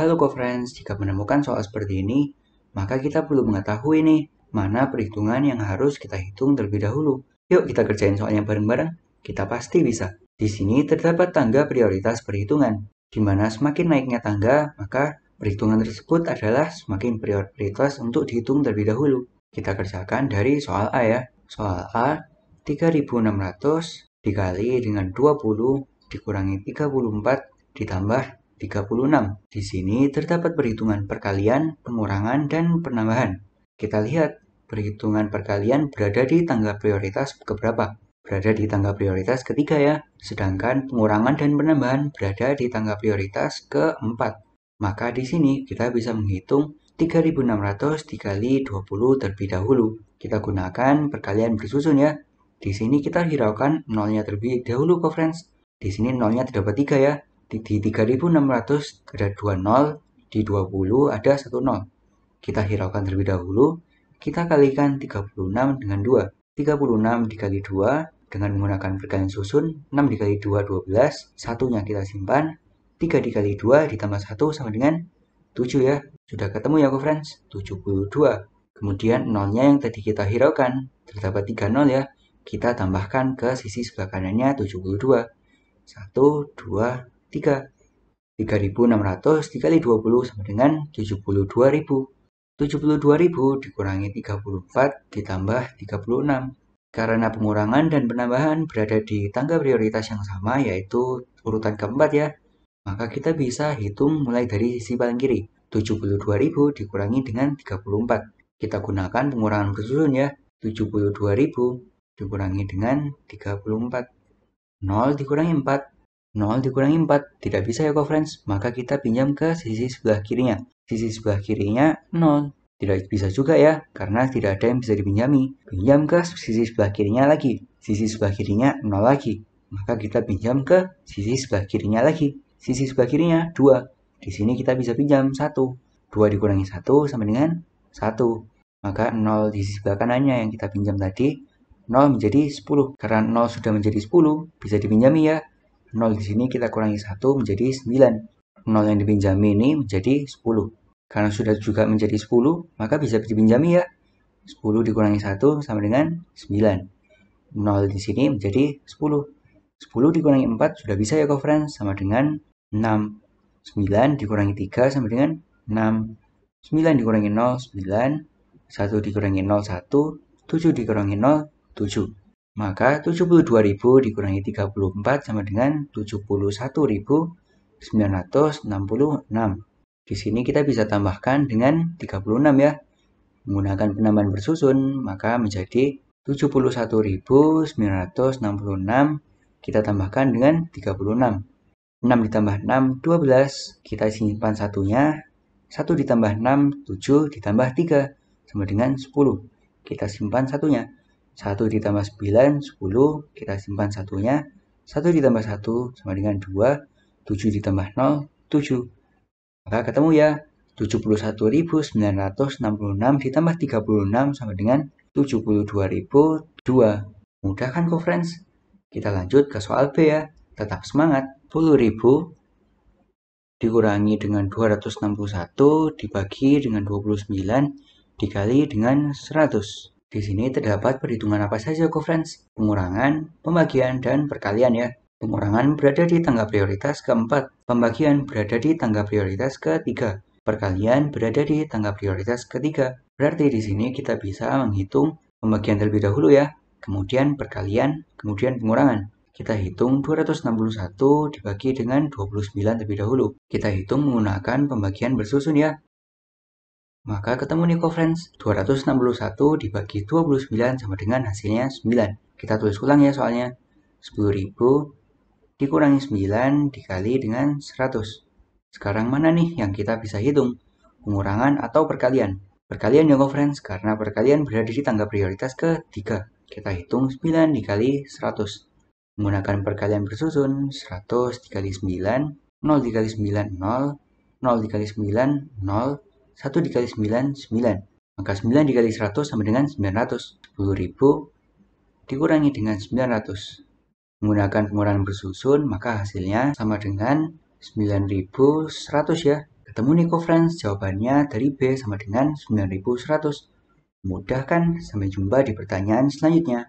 Halo co-friends, jika menemukan soal seperti ini, maka kita perlu mengetahui nih, mana perhitungan yang harus kita hitung terlebih dahulu. Yuk kita kerjain soalnya bareng-bareng, kita pasti bisa. Di sini terdapat tangga prioritas perhitungan, di mana semakin naiknya tangga, maka perhitungan tersebut adalah semakin prioritas untuk dihitung terlebih dahulu. Kita kerjakan dari soal A ya. Soal A, 3600 dikali dengan 20 dikurangi 34 ditambah 36. Di sini terdapat perhitungan perkalian, pengurangan, dan penambahan. Kita lihat perhitungan perkalian berada di tangga prioritas keberapa? Berada di tangga prioritas ketiga ya, sedangkan pengurangan dan penambahan berada di tangga prioritas keempat. Maka di sini kita bisa menghitung 3600 dikali 20 terlebih dahulu. Kita gunakan perkalian bersusun ya. Di sini kita hiraukan nolnya terlebih dahulu ke friends. Di sini nolnya terdapat 3 ya, di 3600 ada 2 nol, di 20 ada 1 nol. Kita hiraukan terlebih dahulu, kita kalikan 36 dengan 2. 36 dikali 2 dengan menggunakan perkalian susun, 6 dikali 2 12, satunya kita simpan, 3 dikali 2 ditambah 1 sama dengan 7 ya. Sudah ketemu ya friends, 72. Kemudian nolnya yang tadi kita hiraukan, terdapat 3 nol ya, kita tambahkan ke sisi sebelah kanannya 72. 1, 2, 3. 3600 dikali 20 sama dengan 72000. 72000 dikurangi 34 ditambah 36. Karena pengurangan dan penambahan berada di tangga prioritas yang sama yaitu urutan keempat ya, maka kita bisa hitung mulai dari sisi paling kiri. 72.000 dikurangi dengan 34. Kita gunakan pengurangan bersusun ya. 72.000 dikurangi dengan 34. 0 dikurangi 4 0 dikurangi 4 tidak bisa ya friends maka kita pinjam ke sisi sebelah kirinya. Sisi sebelah kirinya 0 tidak bisa juga ya karena tidak ada yang bisa dipinjami. Pinjam ke sisi sebelah kirinya lagi. Sisi sebelah kirinya 0 lagi. Maka kita pinjam ke sisi sebelah kirinya lagi. Sisi sebelah kirinya 2. Di sini kita bisa pinjam 1. 2 dikurangi 1 sama dengan 1. Maka 0 di sisi sebelah kanannya yang kita pinjam tadi 0 menjadi 10. Karena 0 sudah menjadi 10, bisa dipinjami ya 0 di sini kita kurangi 1 menjadi 9. 0 yang dipinjami ini menjadi 10. Karena sudah juga menjadi 10, maka bisa dipinjami ya. 10 dikurangi 1 sama dengan 9. 0 di sini menjadi 10. 10 dikurangi 4 sudah bisa ya coveran sama dengan 6. 9 dikurangi 3 sama dengan 6. 9 dikurangi 0, 9. 1 dikurangi 0, 1. 7 dikurangi 0, 7. Maka 72.000 dikurangi 34 sama dengan 71.966. Di sini kita bisa tambahkan dengan 36 ya. Menggunakan penambahan bersusun, maka menjadi 71.966 kita tambahkan dengan 36. 6 ditambah 6, 12. Kita simpan satunya. 1 ditambah 6, 7 ditambah 3 sama dengan 10. Kita simpan satunya. 1 ditambah 9, 10, kita simpan satunya. 1 ditambah 1 sama dengan 2, 7 ditambah 0, 7. Maka ketemu ya, 71.966 ditambah 36 sama dengan 72.002. Mudah kan conference? friends? Kita lanjut ke soal B ya. Tetap semangat. 10.000 dikurangi dengan 261 dibagi dengan 29 dikali dengan 100. Di sini terdapat perhitungan apa saja kofrens, pengurangan, pembagian, dan perkalian ya. Pengurangan berada di tangga prioritas keempat, pembagian berada di tangga prioritas ketiga, perkalian berada di tangga prioritas ketiga. Berarti di sini kita bisa menghitung pembagian terlebih dahulu ya, kemudian perkalian, kemudian pengurangan. Kita hitung 261 dibagi dengan 29 terlebih dahulu. Kita hitung menggunakan pembagian bersusun ya. Maka ketemu nih friends 261 dibagi 29 sama dengan hasilnya 9. Kita tulis ulang ya soalnya. 10.000 dikurangi 9 dikali dengan 100. Sekarang mana nih yang kita bisa hitung? Pengurangan atau perkalian? Perkalian ya friends karena perkalian berada di tangga prioritas ke 3. Kita hitung 9 dikali 100. Menggunakan perkalian bersusun 100 dikali 9, 0 dikali 9, 0, 0 dikali 9, 0, 1 dikali 9, 9. Maka 9 dikali 100 sama dengan 900. 10.000 dikurangi dengan 900. Menggunakan pengurangan bersusun, maka hasilnya sama dengan 9.100 ya. Ketemu nih friends, jawabannya dari B sama dengan 9.100. Mudah kan? Sampai jumpa di pertanyaan selanjutnya.